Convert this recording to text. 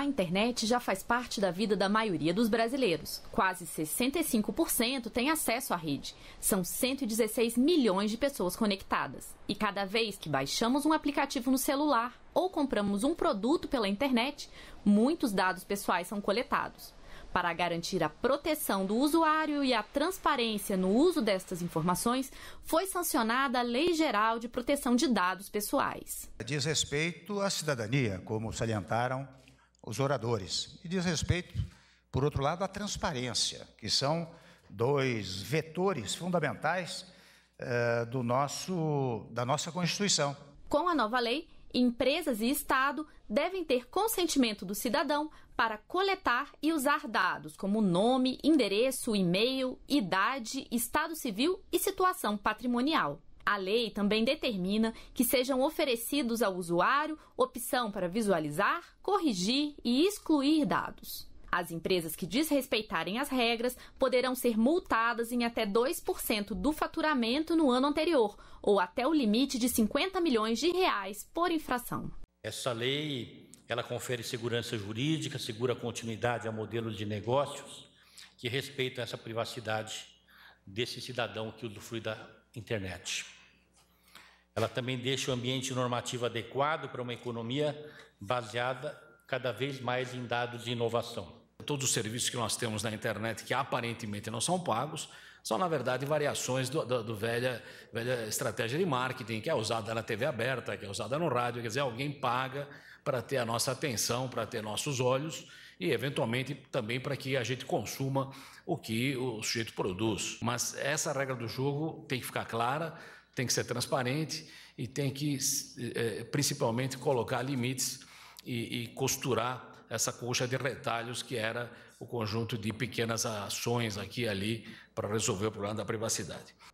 A internet já faz parte da vida da maioria dos brasileiros. Quase 65% tem acesso à rede. São 116 milhões de pessoas conectadas. E cada vez que baixamos um aplicativo no celular ou compramos um produto pela internet, muitos dados pessoais são coletados. Para garantir a proteção do usuário e a transparência no uso destas informações, foi sancionada a Lei Geral de Proteção de Dados Pessoais. Diz respeito à cidadania, como salientaram os oradores. E diz respeito, por outro lado, à transparência, que são dois vetores fundamentais eh, do nosso, da nossa Constituição. Com a nova lei, empresas e Estado devem ter consentimento do cidadão para coletar e usar dados como nome, endereço, e-mail, idade, estado civil e situação patrimonial a lei também determina que sejam oferecidos ao usuário opção para visualizar, corrigir e excluir dados. As empresas que desrespeitarem as regras poderão ser multadas em até 2% do faturamento no ano anterior, ou até o limite de 50 milhões de reais por infração. Essa lei, ela confere segurança jurídica, segura continuidade a modelos de negócios que respeitam essa privacidade desse cidadão que usufrui da internet. Ela também deixa o ambiente normativo adequado para uma economia baseada cada vez mais em dados de inovação. Todos os serviços que nós temos na internet que aparentemente não são pagos são, na verdade, variações do, do, do velha, velha estratégia de marketing, que é usada na TV aberta, que é usada no rádio, quer dizer, alguém paga para ter a nossa atenção, para ter nossos olhos e, eventualmente, também para que a gente consuma o que o sujeito produz. Mas essa regra do jogo tem que ficar clara tem que ser transparente e tem que, eh, eh, principalmente, colocar limites e, e costurar essa coxa de retalhos que era o conjunto de pequenas ações aqui e ali para resolver o problema da privacidade.